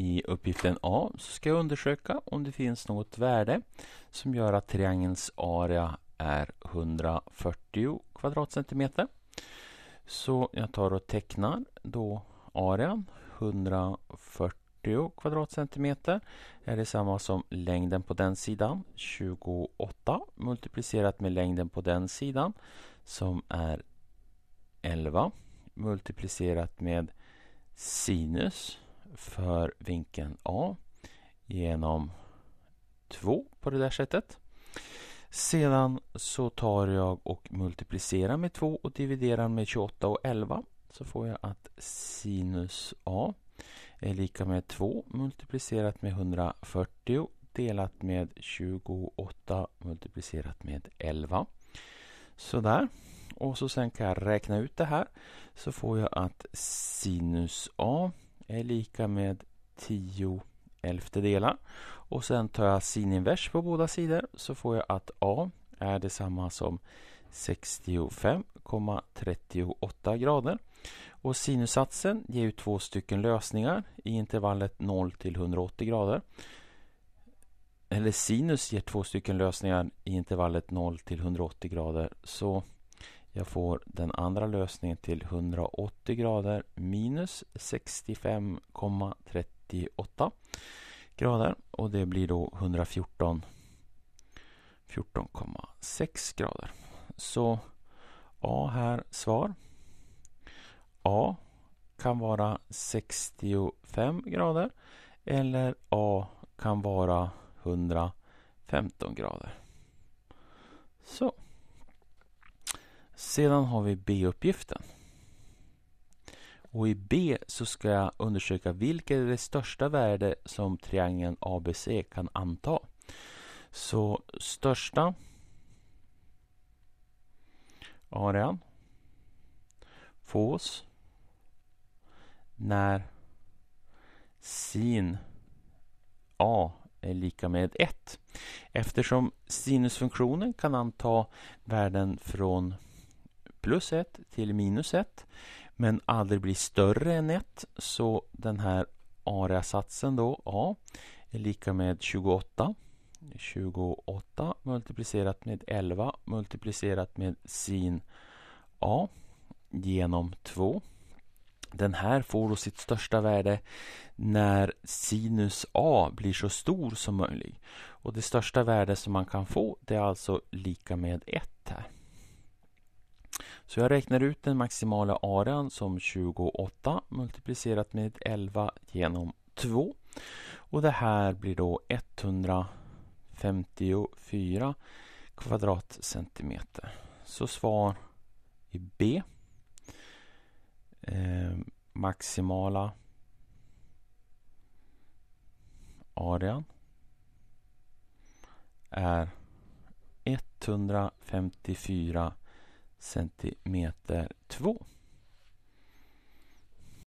I uppgiften A så ska jag undersöka om det finns något värde som gör att triangelns area är 140 kvadratcentimeter. Så jag tar och tecknar då arean 140 kvadratcentimeter är detsamma som längden på den sidan 28 multiplicerat med längden på den sidan som är 11 multiplicerat med sinus för vinkeln A genom 2 på det där sättet. Sedan så tar jag och multiplicerar med 2 och dividerar med 28 och 11. Så får jag att sinus A är lika med 2 multiplicerat med 140 delat med 28 multiplicerat med 11. Sådär. Och så sen kan jag räkna ut det här. Så får jag att sinus A är lika med 10 elftedelar. Och sen tar jag sin invers på båda sidor så får jag att A är detsamma som 65,38 grader. Och sinussatsen ger ju två stycken lösningar i intervallet 0 till 180 grader. Eller sinus ger två stycken lösningar i intervallet 0 till 180 grader. Så jag får den andra lösningen till 180 grader minus 65,38 grader och det blir då 114 14,6 grader. Så A här svar. A kan vara 65 grader eller A kan vara 115 grader. Så. Sedan har vi B-uppgiften. Och i B så ska jag undersöka vilket är det största värde som triangeln ABC kan anta. Så största arean fås när sin A är lika med 1. Eftersom sinusfunktionen kan anta värden från plus 1 till minus 1 men aldrig blir större än 1 så den här area-satsen då, a, är lika med 28. 28 multiplicerat med 11 multiplicerat med sin a genom 2. Den här får då sitt största värde när sinus a blir så stor som möjligt. Och det största värde som man kan få det är alltså lika med 1 här. Så jag räknar ut den maximala arean som 28 multiplicerat med 11 genom 2. Och det här blir då 154 kvadratcentimeter. Så svar i B. Eh, maximala arean är 154 centimeter 2